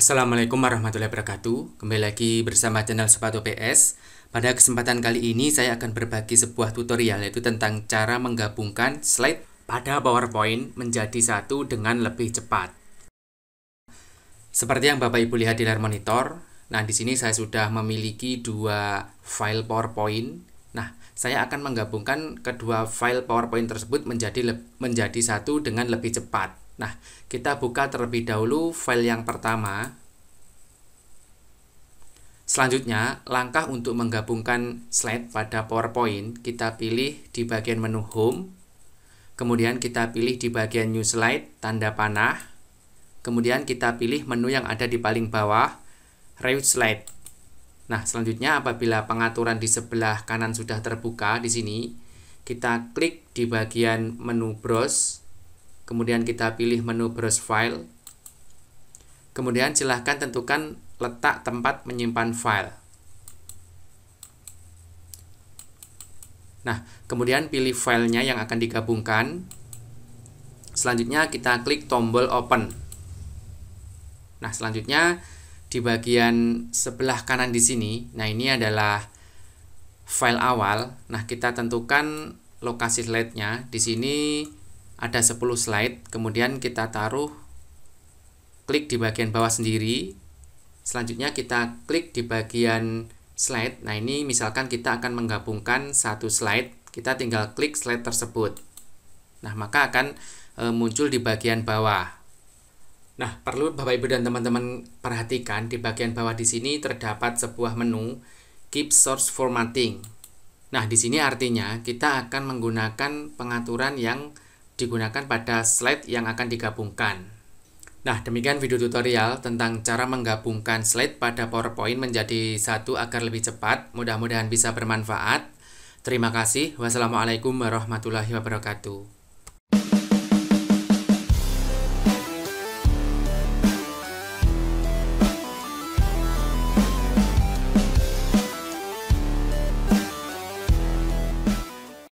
Assalamualaikum warahmatullahi wabarakatuh Kembali lagi bersama channel Sepatu PS Pada kesempatan kali ini saya akan berbagi sebuah tutorial Yaitu tentang cara menggabungkan slide pada powerpoint menjadi satu dengan lebih cepat Seperti yang bapak ibu lihat di layar monitor Nah di sini saya sudah memiliki dua file powerpoint Nah, saya akan menggabungkan kedua file PowerPoint tersebut menjadi menjadi satu dengan lebih cepat. Nah, kita buka terlebih dahulu file yang pertama. Selanjutnya, langkah untuk menggabungkan slide pada PowerPoint, kita pilih di bagian menu Home, kemudian kita pilih di bagian New Slide, tanda panah, kemudian kita pilih menu yang ada di paling bawah, Reuse Slide. Nah, selanjutnya apabila pengaturan di sebelah kanan sudah terbuka di sini, kita klik di bagian menu Browse, Kemudian kita pilih menu browse file. Kemudian silahkan tentukan letak tempat menyimpan file. Nah, kemudian pilih filenya yang akan digabungkan. Selanjutnya kita klik tombol open. Nah, selanjutnya di bagian sebelah kanan di sini, nah ini adalah file awal. Nah, kita tentukan lokasi slide-nya. Di sini ada 10 slide kemudian kita taruh klik di bagian bawah sendiri selanjutnya kita klik di bagian slide nah ini misalkan kita akan menggabungkan satu slide kita tinggal klik slide tersebut nah maka akan e, muncul di bagian bawah nah perlu Bapak Ibu dan teman-teman perhatikan di bagian bawah di sini terdapat sebuah menu keep source formatting nah di sini artinya kita akan menggunakan pengaturan yang digunakan pada slide yang akan digabungkan. Nah, demikian video tutorial tentang cara menggabungkan slide pada PowerPoint menjadi satu agar lebih cepat. Mudah-mudahan bisa bermanfaat. Terima kasih. Wassalamualaikum warahmatullahi wabarakatuh.